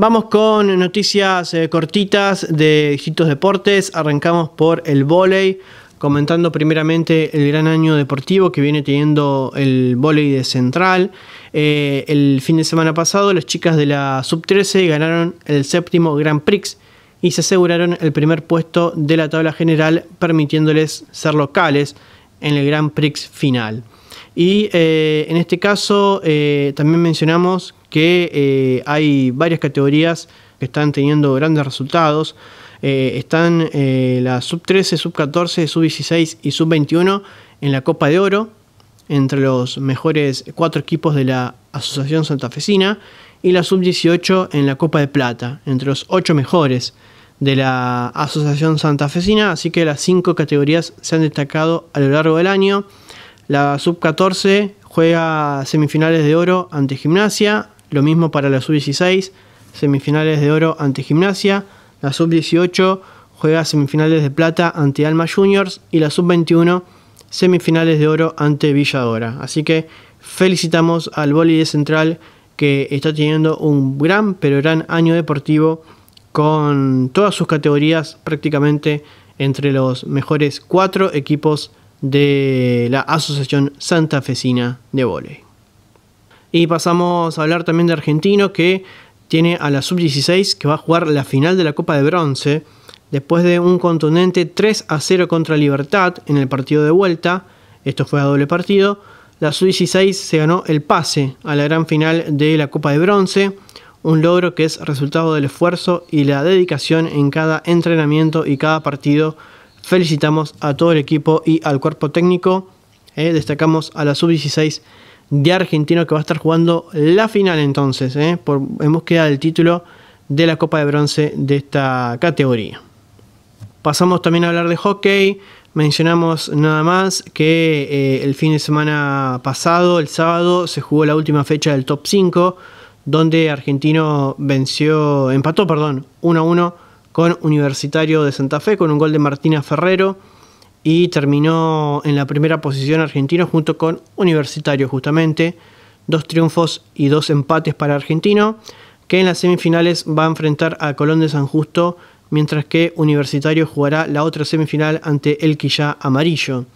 Vamos con noticias eh, cortitas de distintos deportes. Arrancamos por el vóley, comentando primeramente el gran año deportivo que viene teniendo el vóley de Central. Eh, el fin de semana pasado, las chicas de la Sub-13 ganaron el séptimo Grand Prix y se aseguraron el primer puesto de la tabla general, permitiéndoles ser locales en el Grand Prix final. Y eh, en este caso eh, también mencionamos que eh, hay varias categorías que están teniendo grandes resultados. están la sub 13, sub 14, sub 16 y sub 21 en la Copa de Oro, entre los mejores cuatro equipos de la Asociación Santafesina, y la sub 18 en la Copa de Plata, entre los ocho mejores de la Asociación Santafesina, así que las cinco categorías se han destacado a lo largo del año. La sub-14 juega semifinales de oro ante gimnasia, lo mismo para la sub-16, semifinales de oro ante gimnasia, la sub-18 juega semifinales de plata ante Alma Juniors y la sub-21 semifinales de oro ante Villadora. Así que felicitamos al de Central que está teniendo un gran pero gran año deportivo con todas sus categorías prácticamente entre los mejores cuatro equipos de la Asociación Santa Fecina de Voley. Y pasamos a hablar también de Argentino que tiene a la sub-16 que va a jugar la final de la Copa de Bronce después de un contundente 3 a 0 contra Libertad en el partido de vuelta. Esto fue a doble partido. La sub-16 se ganó el pase a la gran final de la Copa de Bronce, un logro que es resultado del esfuerzo y la dedicación en cada entrenamiento y cada partido felicitamos a todo el equipo y al cuerpo técnico. Eh, destacamos a la sub-16 de Argentino que va a estar jugando la final entonces, eh, por, en búsqueda del título de la Copa de Bronce de esta categoría. Pasamos también a hablar de hockey. Mencionamos nada más que eh, el fin de semana pasado, el sábado, se jugó la última fecha del top 5, donde Argentino venció, empató, perdón, 1 a 1 con Universitario de Santa Fe, con un gol de Martina Ferrero. Y terminó en la primera posición argentino junto con Universitario justamente. Dos triunfos y dos empates para Argentino, que en las semifinales va a enfrentar a Colón de San Justo, mientras que Universitario jugará la otra semifinal ante El Quillá Amarillo.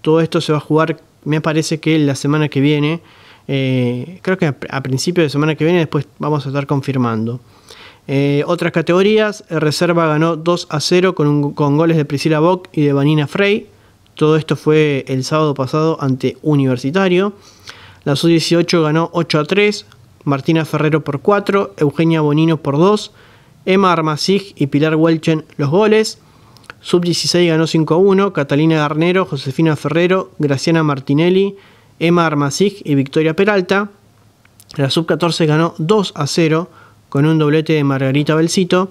Todo esto se va a jugar, me parece que la semana que viene, eh, creo que a, principios principio de semana que viene, después vamos a estar confirmando. Eh, otras categorías, eh, Reserva ganó 2 a 0 con, con goles de Priscila Bock y de Vanina Frey. Todo esto fue el sábado pasado ante Universitario. La Sub-18 ganó 8 a 3, Martina Ferrero por 4, Eugenia Bonino por 2, Emma Armasig y Pilar Welchen los goles. Sub-16 ganó 5 a 1, Catalina Garnero, Josefina Ferrero, Graciana Martinelli, Emma Armasig y Victoria Peralta. La Sub-14 ganó 2 a 0 con un doblete de Margarita Belcito.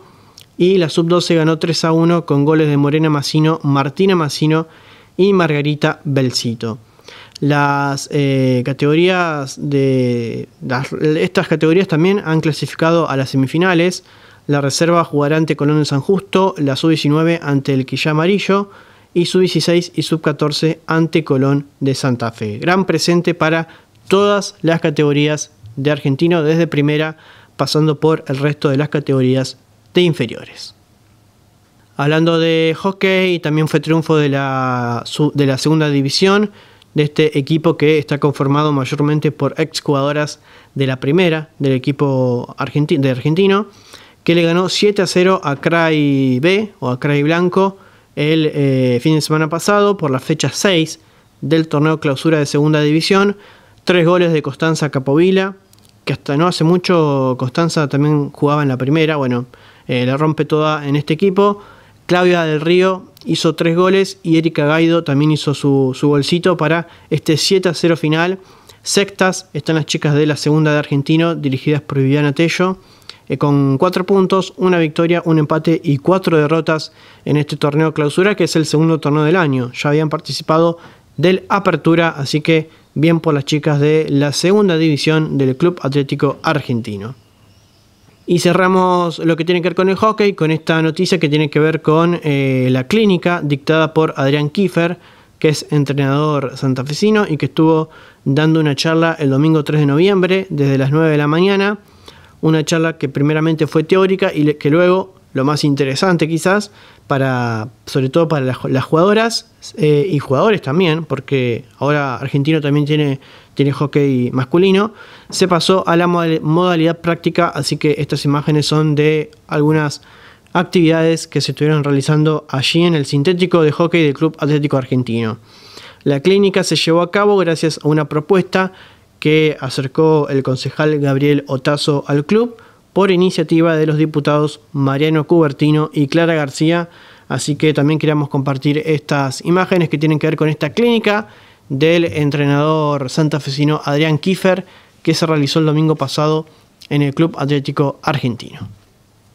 Y la sub-12 ganó 3 a 1 con goles de Morena Massino, Martina Massino y Margarita Belcito. Las eh, categorías de. estas categorías también han clasificado a las semifinales. La reserva jugará ante Colón de San Justo, la sub-19 ante el Quillá Amarillo y sub-16 y sub-14 ante Colón de Santa Fe. Gran presente para todas las categorías de Argentino, desde primera pasando por el resto de las categorías de inferiores. Hablando de hockey, también fue triunfo de la, de la segunda división, de este equipo que está conformado mayormente por ex jugadoras de la primera, del equipo argentino, de argentino, que le ganó 7 a 0 a Cray B o a Cray Blanco el eh, fin de semana pasado por la fecha 6 del torneo clausura de segunda división. Tres goles de Constanza Capovila, que hasta no hace mucho Constanza también jugaba en la primera, bueno, eh, la rompe toda en este equipo. Claudia del Río hizo tres goles y Erika Gaido también hizo su, bolsito para este 7 a 0 final. Sextas están las chicas de la segunda de Argentino, dirigidas por Viviana Tello, eh, con cuatro puntos, una victoria, un empate y cuatro derrotas en este torneo clausura, que es el segundo torneo del año. Ya habían participado del Apertura, así que bien por las chicas de la segunda división del Club Atlético Argentino. Y cerramos lo que tiene que ver con el hockey, con esta noticia que tiene que ver con eh, la clínica dictada por Adrián Kiefer, que es entrenador santafesino y que estuvo dando una charla el domingo 3 de noviembre desde las 9 de la mañana. Una charla que primeramente fue teórica y que luego lo más interesante quizás, para, sobre todo para las, jugadoras eh, y jugadores también, porque ahora Argentino también tiene, tiene hockey masculino, se pasó a la modalidad práctica, así que estas imágenes son de algunas actividades que se estuvieron realizando allí en el sintético de hockey del Club Atlético Argentino. La clínica se llevó a cabo gracias a una propuesta que acercó el concejal Gabriel Otazo al club, por iniciativa de los diputados Mariano Cubertino y Clara García. Así que también queríamos compartir estas imágenes que tienen que ver con esta clínica del entrenador santafesino Adrián Kiefer, que se realizó el domingo pasado en el Club Atlético Argentino.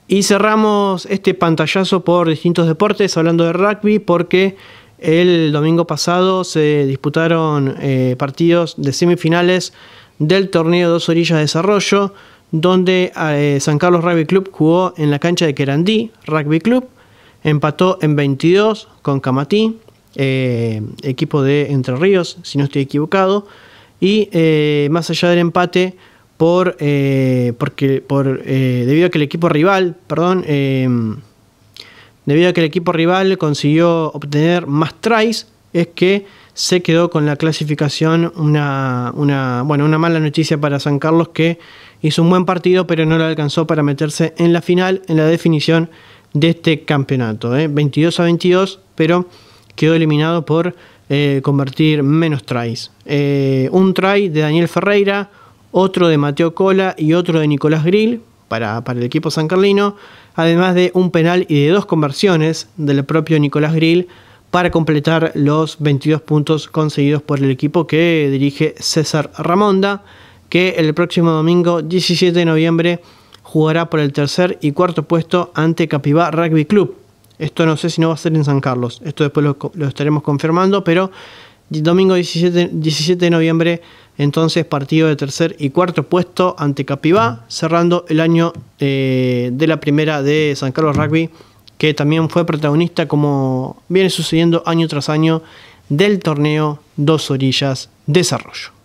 Y cerramos este pantallazo por distintos deportes, hablando de rugby, porque el domingo pasado se disputaron eh, partidos de semifinales del torneo Dos Orillas de Desarrollo donde eh, San Carlos Rugby Club jugó en la cancha de Querandí Rugby Club, empató en 22 con Camatí, eh, equipo de Entre Ríos, si no estoy equivocado, y eh, más allá del empate, por, porque, por, debido a que el equipo rival, perdón, debido a que el equipo rival consiguió obtener más tries, es que se quedó con la clasificación una, una, bueno, una mala noticia para San Carlos que hizo un buen partido, pero no lo alcanzó para meterse en la final, en la definición de este campeonato. 22 ¿eh? a 22, pero quedó eliminado por eh, convertir menos tries. Eh, un try de Daniel Ferreira, otro de Mateo Cola y otro de Nicolás Grill para, para el equipo san carlino, además de un penal y de dos conversiones del propio Nicolás Grill para completar los 22 puntos conseguidos por el equipo que dirige César Ramonda que el próximo domingo 17 de noviembre jugará por el tercer y cuarto puesto ante Capibá Rugby Club. Esto no sé si no va a ser en San Carlos, esto después lo, estaremos confirmando, pero domingo 17, de noviembre, entonces partido de tercer y cuarto puesto ante Capibá, cerrando el año eh, de la primera de San Carlos Rugby, que también fue protagonista, como viene sucediendo año tras año, del torneo Dos Orillas Desarrollo.